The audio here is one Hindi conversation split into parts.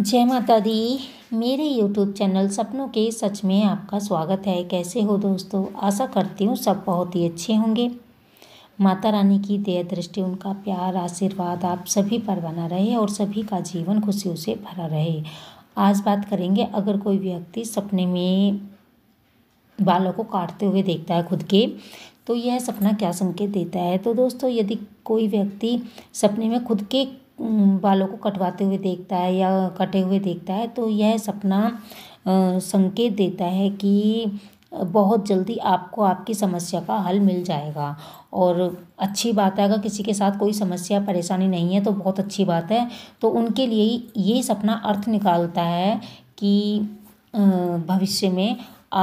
जय माता दी मेरे यूट्यूब चैनल सपनों के सच में आपका स्वागत है कैसे हो दोस्तों आशा करती हूँ सब बहुत ही अच्छे होंगे माता रानी की दया दृष्टि उनका प्यार आशीर्वाद आप सभी पर बना रहे और सभी का जीवन खुशियों से भरा रहे आज बात करेंगे अगर कोई व्यक्ति सपने में बालों को काटते हुए देखता है खुद के तो यह सपना क्या संकेत देता है तो दोस्तों यदि कोई व्यक्ति सपने में खुद के बालों को कटवाते हुए देखता है या कटे हुए देखता है तो यह सपना संकेत देता है कि बहुत जल्दी आपको आपकी समस्या का हल मिल जाएगा और अच्छी बात है अगर किसी के साथ कोई समस्या परेशानी नहीं है तो बहुत अच्छी बात है तो उनके लिए ये सपना अर्थ निकालता है कि भविष्य में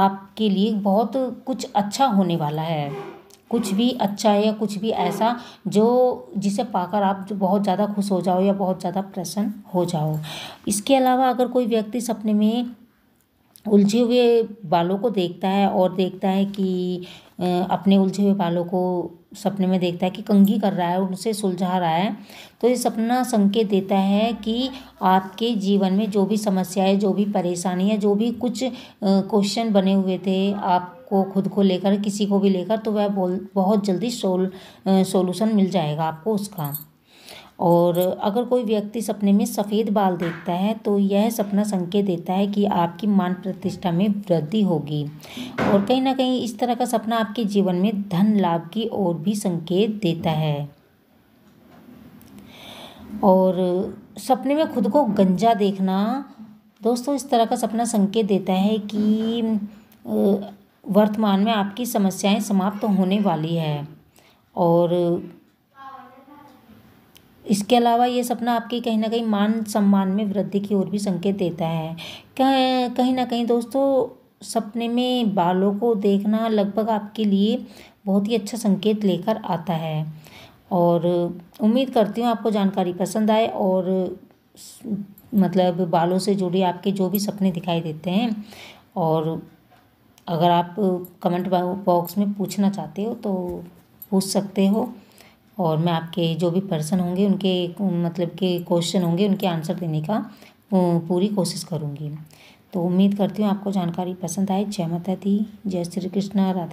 आपके लिए बहुत कुछ अच्छा होने वाला है कुछ भी अच्छा या कुछ भी ऐसा जो जिसे पाकर आप बहुत ज़्यादा खुश हो जाओ या बहुत ज़्यादा प्रसन्न हो जाओ इसके अलावा अगर कोई व्यक्ति सपने में उलझे हुए बालों को देखता है और देखता है कि अपने उलझे हुए बालों को सपने में देखता है कि कंघी कर रहा है उनसे सुलझा रहा है तो ये सपना संकेत देता है कि आपके जीवन में जो भी समस्या जो भी परेशानी है जो भी कुछ क्वेश्चन बने हुए थे आप को खुद को लेकर किसी को भी लेकर तो वह बोल बहुत जल्दी सोल सोलूसन मिल जाएगा आपको उसका और अगर कोई व्यक्ति सपने में सफ़ेद बाल देखता है तो यह सपना संकेत देता है कि आपकी मान प्रतिष्ठा में वृद्धि होगी और कहीं ना कहीं इस तरह का सपना आपके जीवन में धन लाभ की ओर भी संकेत देता है और सपने में खुद को गंजा देखना दोस्तों इस तरह का सपना संकेत देता है कि वर्तमान में आपकी समस्याएं समाप्त होने वाली है और इसके अलावा ये सपना आपकी कहीं ना कहीं मान सम्मान में वृद्धि की ओर भी संकेत देता है कहीं ना कहीं दोस्तों सपने में बालों को देखना लगभग आपके लिए बहुत ही अच्छा संकेत लेकर आता है और उम्मीद करती हूँ आपको जानकारी पसंद आए और मतलब बालों से जुड़े आपके जो भी सपने दिखाई देते हैं और अगर आप कमेंट बॉक्स में पूछना चाहते हो तो पूछ सकते हो और मैं आपके जो भी पर्सन होंगे उनके मतलब के क्वेश्चन होंगे उनके आंसर देने का पूरी कोशिश करूँगी तो उम्मीद करती हूँ आपको जानकारी पसंद आए जय माता दी जय श्री कृष्णा राधा